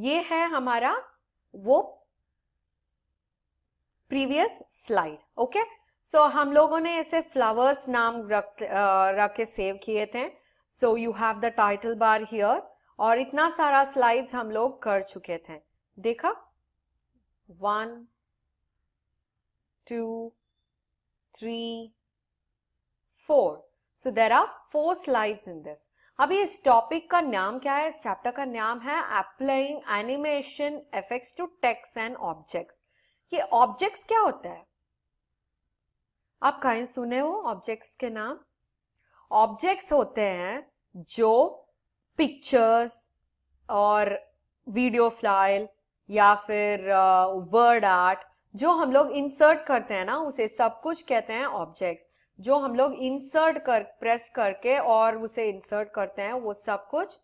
ये है हमारा वो प्रीवियस स्लाइड ओके सो हम लोगों ने इसे फ्लावर्स नाम रख रख के सेव किए थे so you have the title bar here और इतना सारा स्लाइड्स हम लोग कर चुके थे देखा one two three four so there are four slides in this अभी इस टॉपिक का नाम क्या है इस चैप्टर का नाम है applying animation effects to text and objects ये ऑब्जेक्ट्स क्या होता है आप कहीं सुने हो ऑब्जेक्ट्स के नाम ऑब्जेक्ट्स होते हैं जो पिक्चर्स और वीडियो फ्लाइल या फिर वर्ड आर्ट जो हम लोग इंसर्ट करते हैं ना उसे सब कुछ कहते हैं ऑब्जेक्ट्स जो हम लोग इंसर्ट कर प्रेस करके और उसे इंसर्ट करते हैं वो सब कुछ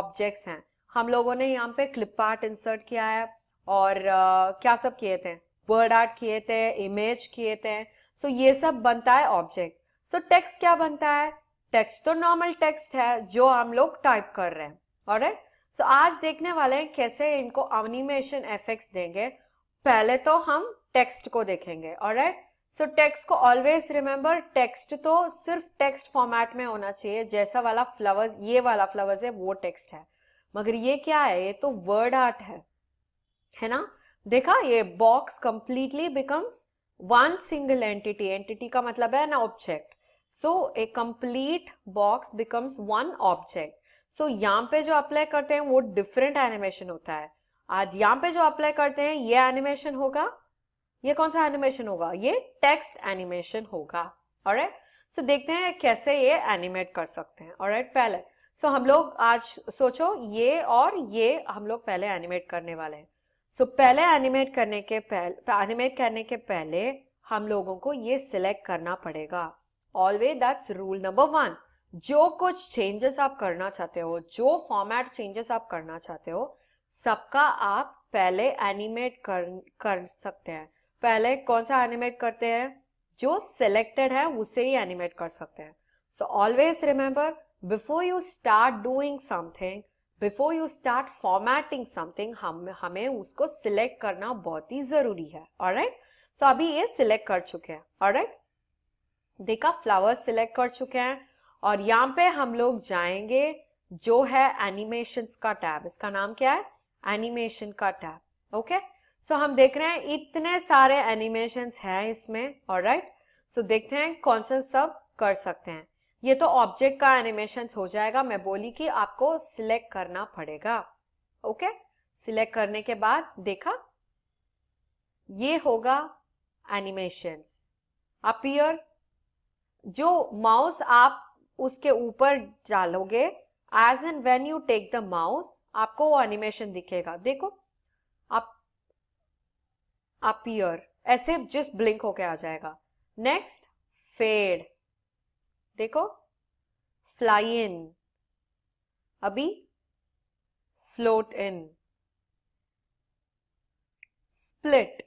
ऑब्जेक्ट्स हैं हम लोगों ने यहाँ पे क्लिप आर्ट इंसर्ट किया है और आ, क्या सब किए थे वर्ड आर्ट किए थे इमेज किए थे सो ये सब बनता है ऑब्जेक्ट सो टेक्स्ट क्या बनता है टेक्स्ट तो नॉर्मल टेक्स्ट है जो हम लोग टाइप कर रहे हैं और सो so, आज देखने वाले हैं कैसे इनको एनिमेशन एफेक्ट्स देंगे पहले तो हम टेक्स्ट को देखेंगे और राइट सो टेक्स्ट को ऑलवेज रिमेम्बर टेक्स्ट तो सिर्फ टेक्स्ट फॉर्मेट में होना चाहिए जैसा वाला फ्लावर्स ये वाला फ्लावर्स है वो टेक्स्ट है मगर ये क्या है ये तो वर्ड आर्ट है है ना देखा ये box completely becomes one single entity entity का मतलब है ना object so a complete box becomes one object so यहाँ पे जो अप्लाई करते हैं वो डिफरेंट एनिमेशन होता है आज यहाँ पे जो अप्लाई करते हैं ये एनिमेशन होगा ये कौन सा एनिमेशन होगा ये टेक्स्ट एनिमेशन होगा और सो देखते हैं कैसे ये एनिमेट कर सकते हैं और पहले सो so, हम लोग आज सोचो ये और ये हम लोग पहले एनिमेट करने वाले हैं सो so, पहले एनिमेट करने के पहले एनिमेट करने के पहले हम लोगों को ये सिलेक्ट करना पड़ेगा always that's rule number one जो कुछ चेंजेस आप करना चाहते हो जो फॉर्मेट चेंजेस आप करना चाहते हो सबका आप पहले एनिमेट कर कर सकते हैं पहले कौन सा एनिमेट करते हैं जो सिलेक्टेड है उसे ही एनिमेट कर सकते हैं so always remember before you start doing something before you start formatting something हम हमें उसको सिलेक्ट करना बहुत ही जरूरी है और राइट सो अभी ये सिलेक्ट कर चुके हैं और राइट देखा फ्लावर्स सिलेक्ट कर चुके हैं और यहाँ पे हम लोग जाएंगे जो है एनिमेशन का टैब इसका नाम क्या है एनिमेशन का tab okay okay? So so, हम देख रहे हैं इतने सारे एनिमेशंस हैं इसमें और राइट सो देखते हैं कौन से सब कर सकते हैं ये तो ऑब्जेक्ट का एनिमेशन हो जाएगा मैं बोली कि आपको सिलेक्ट करना पड़ेगा ओके सिलेक्ट करने के बाद देखा ये होगा एनिमेशन अपियर जो माउस आप उसके ऊपर डालोगे as and when you take the mouse आपको वो एनिमेशन दिखेगा देखो अपियर ऐसे जिस ब्लिंक होके आ जाएगा नेक्स्ट फेड देखो फ्लाई इन अभी float in split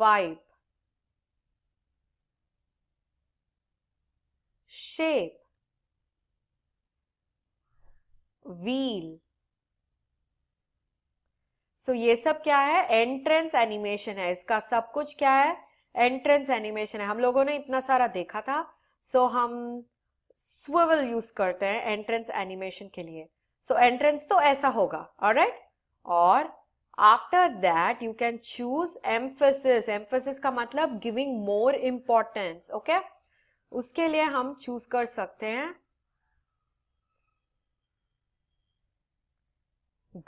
wipe shape wheel so so, ये सब क्या है एंट्रेंस एनिमेशन है इसका सब कुछ क्या है एंट्रेंस एनिमेशन है हम लोगों ने इतना सारा देखा था सो so, हम स्वेवल यूज करते हैं एंट्रेंस एनिमेशन के लिए सो so, एंट्रेंस तो ऐसा होगा राइट और after that you can choose emphasis emphasis का मतलब गिविंग मोर इम्पोर्टेंस ओके उसके लिए हम चूज कर सकते हैं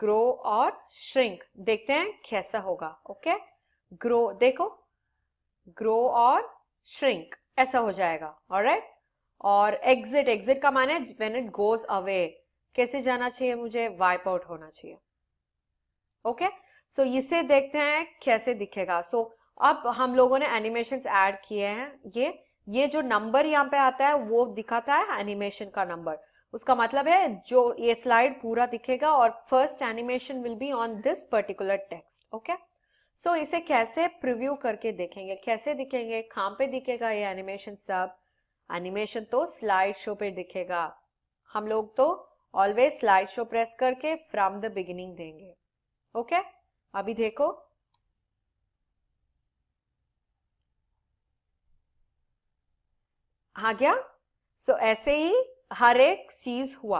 ग्रो और श्रिंक देखते हैं कैसा होगा ओके ग्रो देखो ग्रो और श्रिंक ऐसा हो जाएगा ऑलराइट और एग्जिट एग्जिट का माने व्हेन इट गोज अवे कैसे जाना चाहिए मुझे वाइप आउट होना चाहिए ओके सो इसे देखते हैं कैसे दिखेगा सो so, अब हम लोगों ने एनिमेशन ऐड किए हैं ये ये जो नंबर यहाँ पे आता है वो दिखाता है एनिमेशन का नंबर उसका मतलब है जो ये स्लाइड पूरा दिखेगा और first animation will be on this particular text okay so इसे कैसे प्रिव्यू करके देखेंगे कैसे दिखेंगे कहाँ पे दिखेगा ये एनिमेशन सब एनिमेशन तो स्लाइड शो पे दिखेगा हम लोग तो ऑलवेज स्लाइड शो प्रेस करके फ्रॉम द बिगिनिंग देंगे ओके okay? अभी देखो आ गया सो so, ऐसे ही हर एक सीज हुआ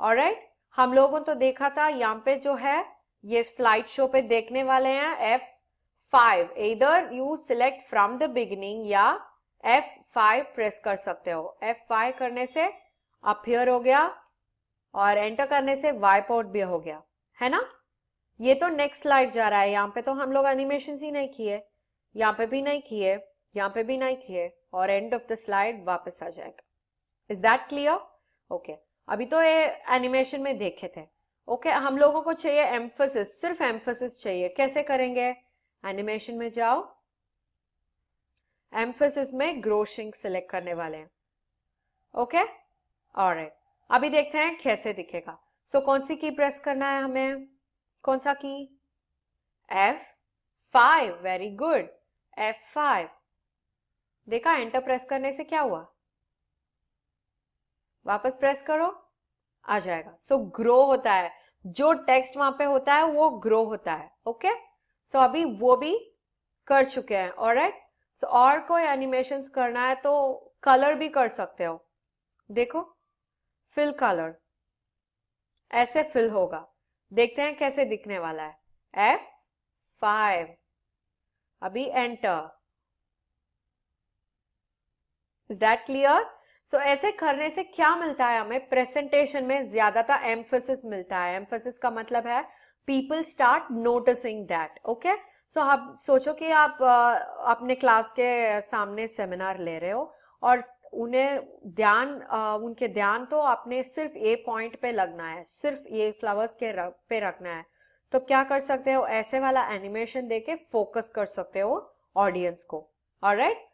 और right? हम लोगों तो देखा था यहाँ पे जो है ये स्लाइड शो पे देखने वाले हैं एफ फाइव इधर you select from the beginning या एफ फाइव प्रेस कर सकते हो एफ फाइव करने से अपियर हो गया और एंटर करने से वाइप आउट भी हो गया है ना ये तो नेक्स्ट स्लाइड जा रहा है यहाँ पे तो हम लोग एनिमेशन ही नहीं किए यहाँ पे भी नहीं किए यहाँ पे भी नहीं किए और एंड ऑफ द स्लाइड वापस आ जाएगा इज दैट क्लियर ओके अभी तो ये एनिमेशन में देखे थे ओके okay, हम लोगों को चाहिए एम्फोसिस सिर्फ एम्फोसिस चाहिए कैसे करेंगे एनिमेशन में जाओ एम्फोसिस में ग्रोशिंग सिलेक्ट करने वाले हैं ओके और अभी देखते हैं कैसे दिखेगा सो so, कौन सी की प्रेस करना है हमें कौन सा key F five very good F five देखा एंटर प्रेस करने से क्या हुआ वापस प्रेस करो आ जाएगा सो so, ग्रो होता है जो टेक्स्ट वहां पे होता है वो ग्रो होता है ओके सो so, अभी वो भी कर चुके हैं और राइट सो और कोई एनिमेशन करना है तो कलर भी कर सकते हो देखो फिल कलर ऐसे फिल होगा देखते हैं कैसे दिखने वाला है एफ फाइव अभी enter is that clear so so, ऐसे करने से क्या मिलता है हमें प्रेजेंटेशन में ज्यादातर एम्फोसिस मिलता है एम्फोसिस का मतलब है people start noticing that okay so आप सोचो कि आप अपने क्लास के सामने सेमिनार ले रहे हो और उन्हें ध्यान उनके ध्यान तो आपने सिर्फ ए पॉइंट पे लगना है सिर्फ ये फ्लावर्स के रख, पे रखना है तो क्या कर सकते हो ऐसे वाला एनिमेशन देके फोकस कर सकते हो ऑडियंस को और राइट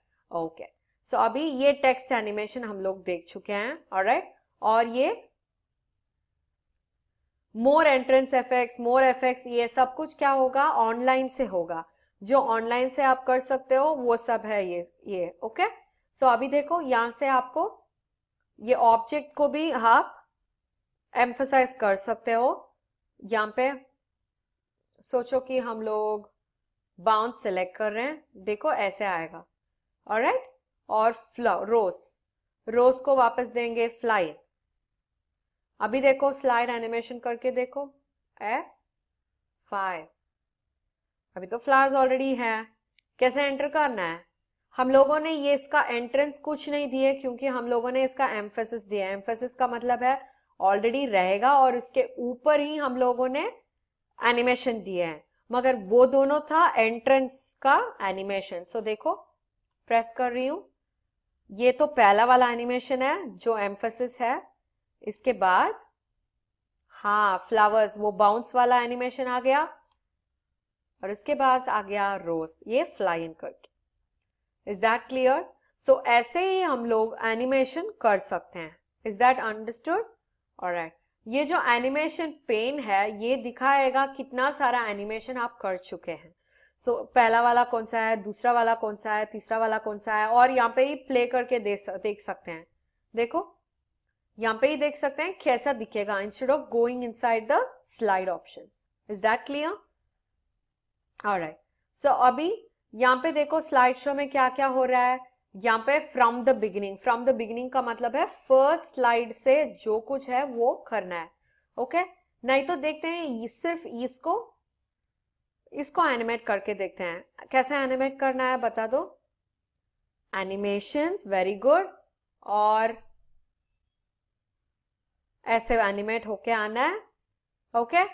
ओके सो so, अभी ये टेक्स्ट एनिमेशन हम लोग देख चुके हैं और राइट और ये more entrance effects more effects ये सब कुछ क्या होगा ऑनलाइन से होगा जो ऑनलाइन से आप कर सकते हो वो सब है ये ये ओके सो so, अभी देखो यहां से आपको ये ऑब्जेक्ट को भी आप एम्फोसाइज कर सकते हो यहाँ पे सोचो कि हम लोग बाउंड सेलेक्ट कर रहे हैं देखो ऐसे आएगा और राइट right? और रोस रोस को वापस देंगे फ्लाई अभी देखो स्लाइड एनिमेशन करके देखो एफ फाइव अभी तो फ्लावर्स ऑलरेडी हैं कैसे एंटर करना है हम लोगों ने ये इसका एंट्रेंस कुछ नहीं दिए क्योंकि हम लोगों ने इसका एम्फेसिस दिया एम्फेसिस का मतलब है ऑलरेडी रहेगा और इसके ऊपर ही हम लोगों ने एनिमेशन दिए हैं मगर वो दोनों था एंट्रेंस का एनिमेशन सो देखो प्रेस कर रही हूं ये तो पहला वाला एनिमेशन है जो एम्फेसिस है इसके बाद हाँ फ्लावर्स वो बाउंस वाला एनिमेशन आ गया और इसके बाद आ गया रोज ये फ्लाई इन करके इज दैट क्लियर सो ऐसे ही हम लोग एनिमेशन कर सकते हैं इज दैट अंडरस्टूड और ये जो एनिमेशन पेन है ये दिखाएगा कितना सारा एनिमेशन आप कर चुके हैं सो so, पहला वाला कौन सा है दूसरा वाला कौन सा है तीसरा वाला कौन सा है और यहाँ पे ही प्ले करके दे देख सकते हैं देखो यहाँ पे ही देख सकते हैं कैसा दिखेगा instead of going inside the slide option is that clear right so अभी यहाँ पे देखो स्लाइड शो में क्या क्या हो रहा है यहाँ पे from the beginning from the beginning का मतलब है फर्स्ट स्लाइड से जो कुछ है वो करना है ओके okay? नहीं तो देखते हैं सिर्फ इसको इसको एनिमेट करके देखते हैं कैसे एनिमेट करना है बता दो एनिमेशन वेरी गुड और ऐसे एनिमेट होके आना है ओके okay?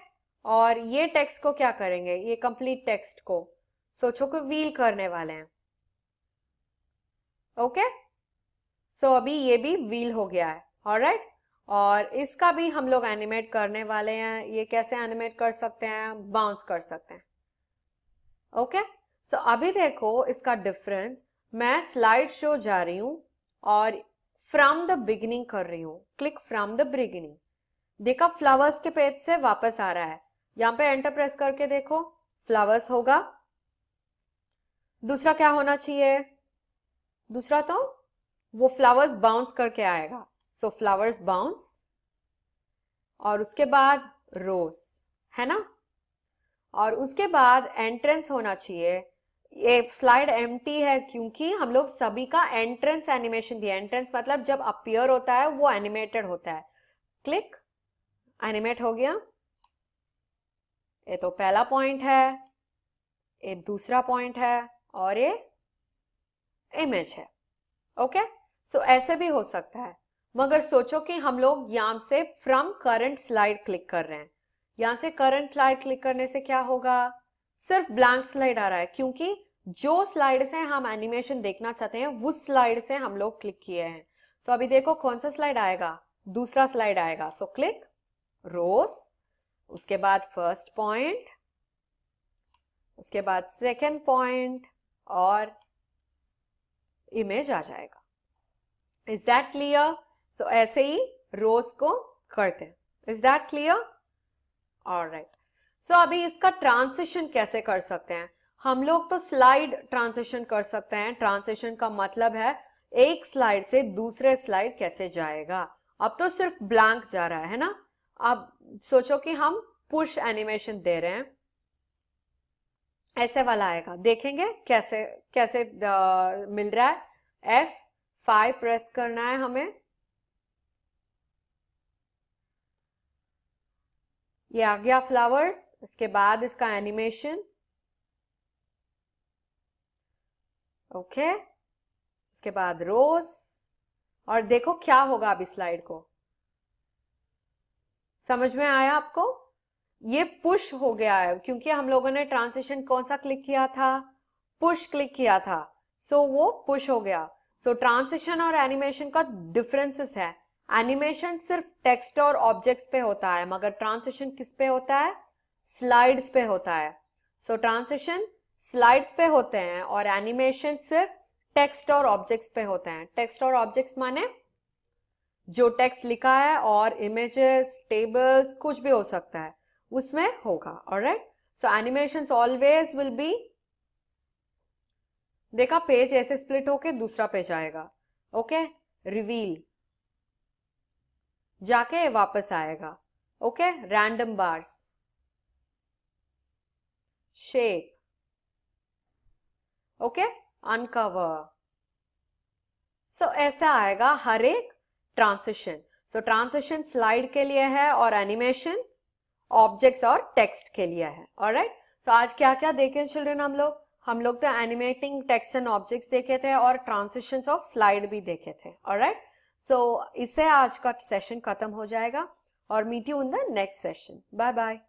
और ये टेक्स्ट को क्या करेंगे ये कंप्लीट टेक्स्ट को सोचो को व्हील करने वाले हैं ओके okay? सो so, अभी ये भी व्हील हो गया है और right? और इसका भी हम लोग एनिमेट करने वाले हैं ये कैसे एनिमेट कर सकते हैं बाउंस कर सकते हैं ओके सो अभी देखो इसका डिफरेंस मैं स्लाइड शो जा रही हूं और फ्रॉम द बिगिनिंग कर रही हूं क्लिक फ्रॉम द बिगिनिंग देखा फ्लावर्स के पेज से वापस आ रहा है यहां पे एंटर प्रेस करके देखो फ्लावर्स होगा दूसरा क्या होना चाहिए दूसरा तो वो फ्लावर्स बाउंस करके आएगा सो फ्लावर्स बाउंस और उसके बाद रोज है ना और उसके बाद एंट्रेंस होना चाहिए ये स्लाइड एम है क्योंकि हम लोग सभी का एंट्रेंस एनिमेशन दिया एंट्रेंस मतलब जब अपियर होता है वो एनिमेटेड होता है क्लिक एनिमेट हो गया ये तो पहला पॉइंट है ये दूसरा पॉइंट है और ये इमेज है ओके सो so, ऐसे भी हो सकता है मगर सोचो कि हम लोग याम से फ्रॉम करंट स्लाइड क्लिक कर रहे हैं यहां से करंट स्लाइड क्लिक करने से क्या होगा सिर्फ ब्लैंक स्लाइड आ रहा है क्योंकि जो स्लाइड से हम एनिमेशन देखना चाहते हैं उस स्लाइड से हम लोग क्लिक किए हैं सो so, अभी देखो कौन सा स्लाइड आएगा दूसरा स्लाइड आएगा सो क्लिक रोज उसके बाद फर्स्ट पॉइंट उसके बाद सेकेंड पॉइंट और इमेज आ जाएगा इज दैट क्लियर सो ऐसे ही रोज को करते हैं इज दैट क्लियर और राइट सो अभी इसका ट्रांसिशन कैसे कर सकते हैं हम लोग तो स्लाइड ट्रांसिशन कर सकते हैं ट्रांसिशन का मतलब है एक स्लाइड से दूसरे स्लाइड कैसे जाएगा अब तो सिर्फ ब्लैंक जा रहा है ना अब सोचो कि हम पुश एनिमेशन दे रहे हैं ऐसे वाला आएगा देखेंगे कैसे कैसे आ, मिल रहा है एफ फाइव प्रेस करना है हमें ये आ गया फ्लावर्स इसके बाद इसका एनिमेशन ओके उसके बाद रोज और देखो क्या होगा अभी स्लाइड को समझ में आया आपको ये पुश हो गया है क्योंकि हम लोगों ने ट्रांसिशन कौन सा क्लिक किया था पुश क्लिक किया था सो so, वो पुश हो गया सो so, ट्रांसिशन और एनिमेशन का डिफरेंसेस है एनिमेशन सिर्फ टेक्स्ट और ऑब्जेक्ट्स पे होता है मगर ट्रांसिशन किस पे होता है स्लाइड्स पे होता है सो so, ट्रांसिशन स्लाइड्स पे होते हैं और एनिमेशन सिर्फ टेक्स्ट और ऑब्जेक्ट्स पे होते हैं टेक्स्ट और ऑब्जेक्ट्स माने जो टेक्स्ट लिखा है और इमेजेस टेबल्स कुछ भी हो सकता है उसमें होगा right so animation always will be देखा पेज ऐसे स्प्लिट होके दूसरा पेज आएगा ओके okay? रिवील जाके वापस आएगा okay random bars shape okay uncover so ऐसा आएगा हर एक ट्रांसिशन सो ट्रांसिशन स्लाइड के लिए है और एनिमेशन ऑब्जेक्ट्स और टेक्स्ट के लिए है और राइट सो आज क्या क्या देखे चिल्ड्रन हम लोग हम लोग तो एनिमेटिंग टेक्स्ट एंड ऑब्जेक्ट्स देखे थे और ट्रांसिशन ऑफ स्लाइड भी देखे थे और राइट सो so, इससे आज का सेशन खत्म हो जाएगा और meet you in the next session bye bye